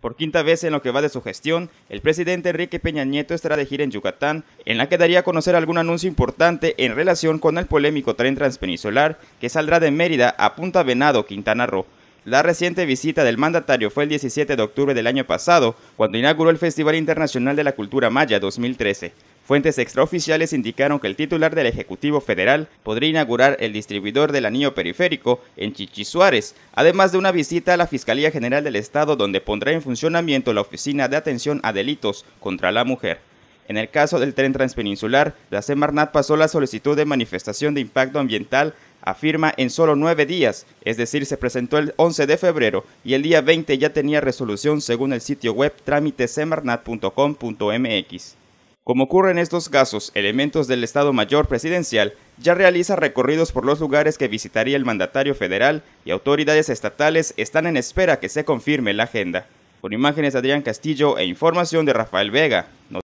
Por quinta vez en lo que va de su gestión, el presidente Enrique Peña Nieto estará de gira en Yucatán, en la que daría a conocer algún anuncio importante en relación con el polémico tren transpeninsular que saldrá de Mérida a Punta Venado, Quintana Roo. La reciente visita del mandatario fue el 17 de octubre del año pasado, cuando inauguró el Festival Internacional de la Cultura Maya 2013. Fuentes extraoficiales indicaron que el titular del Ejecutivo Federal podría inaugurar el distribuidor del anillo periférico en Suárez, además de una visita a la Fiscalía General del Estado donde pondrá en funcionamiento la Oficina de Atención a Delitos contra la Mujer. En el caso del tren transpeninsular, la Semarnat pasó la solicitud de manifestación de impacto ambiental afirma en solo nueve días, es decir, se presentó el 11 de febrero y el día 20 ya tenía resolución según el sitio web trámitesemarnat.com.mx. Como ocurre en estos casos, elementos del Estado Mayor Presidencial ya realiza recorridos por los lugares que visitaría el mandatario federal y autoridades estatales están en espera que se confirme la agenda. Con imágenes de Adrián Castillo e información de Rafael Vega,